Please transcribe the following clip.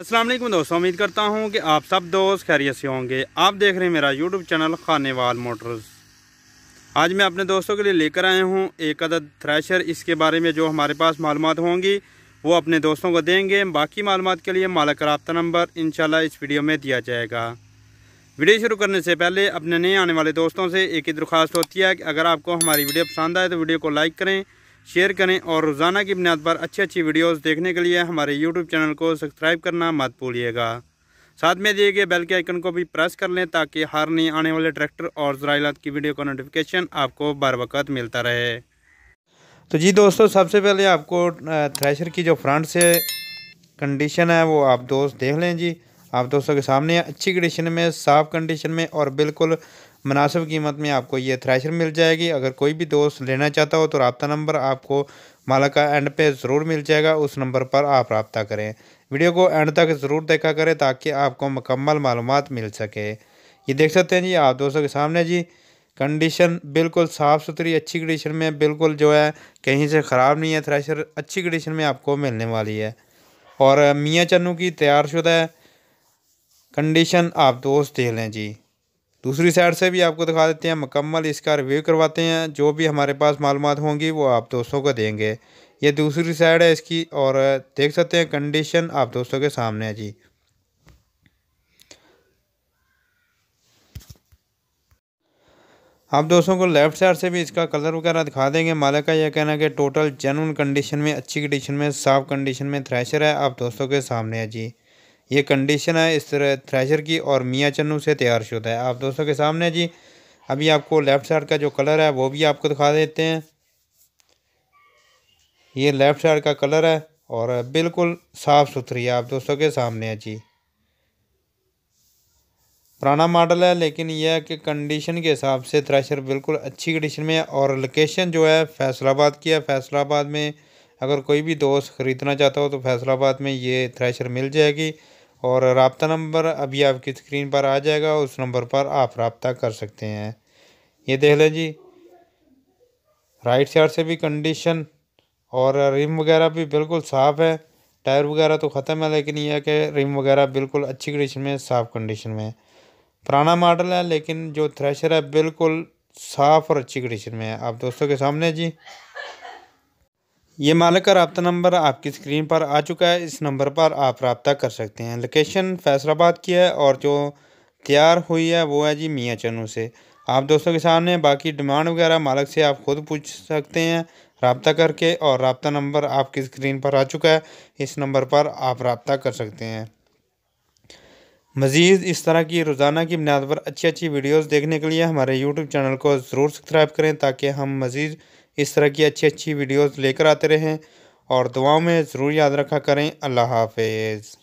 असलम दोस्तों उम्मीद करता हूँ कि आप सब दोस्त खैरियत से होंगे आप देख रहे हैं मेरा यूट्यूब चैनल खानेवाल मोटर्स आज मैं अपने दोस्तों के लिए लेकर आया हूँ एक अदद थ्रेशर इसके बारे में जो हमारे पास मालूम होंगी वो अपने दोस्तों को देंगे बाकी मालूम के लिए मालक रबता नंबर इन इस वीडियो में दिया जाएगा वीडियो शुरू करने से पहले अपने नए आने वाले दोस्तों से एक ही दरख्वास्त होती है कि अगर आपको हमारी वीडियो पसंद आए तो वीडियो को लाइक करें शेयर करें और रोज़ाना की बुनियाद पर अच्छी अच्छी वीडियोस देखने के लिए हमारे यूट्यूब चैनल को सब्सक्राइब करना मत भूलिएगा साथ में दिए गए बेल के आइकन को भी प्रेस कर लें ताकि हर नई आने वाले ट्रैक्टर और ज़राइलात की वीडियो का नोटिफिकेशन आपको बर वक्त मिलता रहे तो जी दोस्तों सबसे पहले आपको थ्रेशर की जो फ्रंट से कंडीशन है वो आप दोस्त देख लें जी आप दोस्तों के सामने अच्छी कंडीशन में साफ़ कंडीशन में और बिल्कुल मुनासिब कीमत में आपको ये थ्रेशर मिल जाएगी अगर कोई भी दोस्त लेना चाहता हो तो रबता नंबर आपको माला का एंड पे ज़रूर मिल जाएगा उस नंबर पर आप रबता करें वीडियो को एंड तक ज़रूर देखा करें ताकि आपको मकम्मल मालूम मिल सके ये देख सकते हैं जी आप दोस्तों के सामने जी कंडीशन बिल्कुल साफ़ सुथरी अच्छी कंडीशन में बिल्कुल जो है कहीं से ख़राब नहीं है थ्रेशर अच्छी कंडीशन में आपको मिलने वाली है और मियाँ चन्नू की तैयार शुदा है कंडीशन आप दोस्त देख लें जी दूसरी साइड से भी आपको दिखा देते हैं मुकम्मल इसका रिव्यू करवाते हैं जो भी हमारे पास मालूम होंगी वो आप दोस्तों को देंगे ये दूसरी साइड है इसकी और देख सकते हैं कंडीशन आप दोस्तों के सामने है जी आप दोस्तों को लेफ़्ट साइड से भी इसका कलर वगैरह दिखा देंगे मालिक का यह कहना है कि टोटल जेनुअन कंडीशन में अच्छी कंडीशन में साफ कंडीशन में थ्रेशर है आप दोस्तों के सामने है जी ये कंडीशन है इस तरह थ्रेशर की और मियाँ चन्नू से तैयार शुदा है आप दोस्तों के सामने जी अभी आपको लेफ़्ट साइड का जो कलर है वो भी आपको दिखा देते हैं ये लेफ़्ट साइड का कलर है और बिल्कुल साफ़ सुथरी है आप दोस्तों के सामने है जी पुराना मॉडल है लेकिन यह है कि कंडीशन के हिसाब से थ्रेशर बिल्कुल अच्छी कंडीशन में है और लोकेशन जो है फैसलाबाद की है फैसलाबाद में अगर कोई भी दोस्त ख़रीदना चाहता हो तो फैसलाबाद में ये थ्रेशर मिल जाएगी और रबता नंबर अभी आपकी स्क्रीन पर आ जाएगा उस नंबर पर आप रबता कर सकते हैं ये देख लें जी राइट साइड से भी कंडीशन और रिम वगैरह भी बिल्कुल साफ़ है टायर वगैरह तो ख़त्म है लेकिन यह कि रिम वगैरह बिल्कुल अच्छी कंडीशन में साफ़ कंडीशन में है पुराना मॉडल है लेकिन जो थ्रेशर है बिल्कुल साफ़ और अच्छी कंडीशन में है आप दोस्तों के सामने जी ये मालिक का रबता नंबर आपकी स्क्रीन पर आ चुका है इस नंबर पर आप रबता कर सकते हैं लोकेशन फैसलाबाद की है और जो तैयार हुई है वो है जी मियाँ चनू से आप दोस्तों के सामने बाकी डिमांड वगैरह मालिक से आप खुद पूछ सकते हैं रबता करके और रबता नंबर आपकी स्क्रीन पर आ चुका है इस नंबर पर आप रबता कर सकते हैं मज़ीद इस तरह की रोज़ाना की बुनियाद पर अच्छी अच्छी वीडियोज़ देखने के लिए हमारे यूट्यूब चैनल को ज़रूर सब्सक्राइब करें ताकि हम मज़ीद इस तरह की अच्छी अच्छी वीडियोस लेकर आते रहें और दुआओं में ज़रूर याद रखा करें अल्लाह हाफिज़